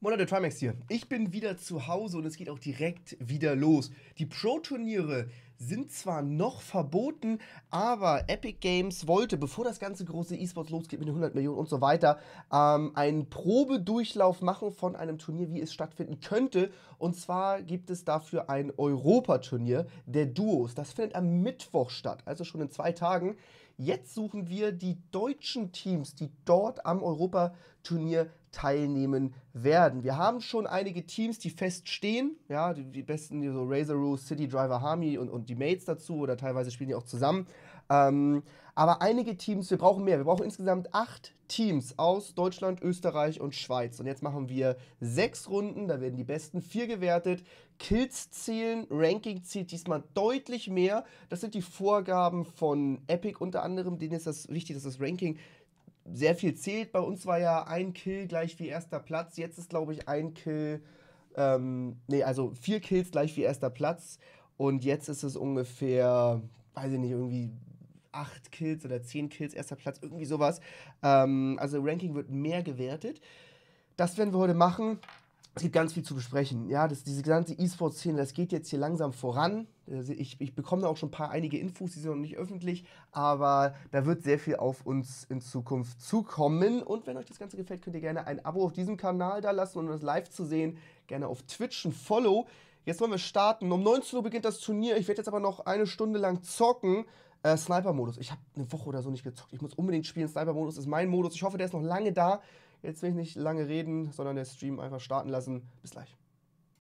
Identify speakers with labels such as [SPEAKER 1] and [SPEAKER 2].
[SPEAKER 1] Monate Trimax hier. Ich bin wieder zu Hause und es geht auch direkt wieder los. Die Pro-Turniere, sind zwar noch verboten, aber Epic Games wollte, bevor das ganze große E-Sports losgeht mit den 100 Millionen und so weiter, ähm, einen Probedurchlauf machen von einem Turnier, wie es stattfinden könnte. Und zwar gibt es dafür ein Europaturnier der Duos. Das findet am Mittwoch statt, also schon in zwei Tagen. Jetzt suchen wir die deutschen Teams, die dort am Europaturnier teilnehmen werden. Wir haben schon einige Teams, die feststehen. Ja, die, die besten, die so Razor Rose, City Driver, Hami und, und die Mates dazu oder teilweise spielen die auch zusammen. Ähm, aber einige Teams, wir brauchen mehr. Wir brauchen insgesamt acht Teams aus Deutschland, Österreich und Schweiz. Und jetzt machen wir sechs Runden, da werden die besten vier gewertet. Kills zählen, Ranking zählt diesmal deutlich mehr. Das sind die Vorgaben von Epic unter anderem. Denen ist das wichtig, dass das Ranking sehr viel zählt. Bei uns war ja ein Kill gleich wie erster Platz. Jetzt ist, glaube ich, ein Kill. Ähm, nee, also vier Kills gleich wie erster Platz. Und jetzt ist es ungefähr, weiß ich nicht, irgendwie acht Kills oder zehn Kills, erster Platz, irgendwie sowas. Ähm, also Ranking wird mehr gewertet. Das werden wir heute machen. Es gibt ganz viel zu besprechen. Ja, das, diese ganze E-Sport-Szene, das geht jetzt hier langsam voran. Also ich, ich bekomme da auch schon ein paar einige Infos, die sind noch nicht öffentlich, aber da wird sehr viel auf uns in Zukunft zukommen. Und wenn euch das Ganze gefällt, könnt ihr gerne ein Abo auf diesem Kanal da lassen, um das live zu sehen. Gerne auf Twitch ein Follow. Jetzt wollen wir starten. Um 19 Uhr beginnt das Turnier. Ich werde jetzt aber noch eine Stunde lang zocken. Äh, Sniper-Modus. Ich habe eine Woche oder so nicht gezockt. Ich muss unbedingt spielen. Sniper-Modus ist mein Modus. Ich hoffe, der ist noch lange da. Jetzt will ich nicht lange reden, sondern den Stream einfach starten lassen. Bis gleich.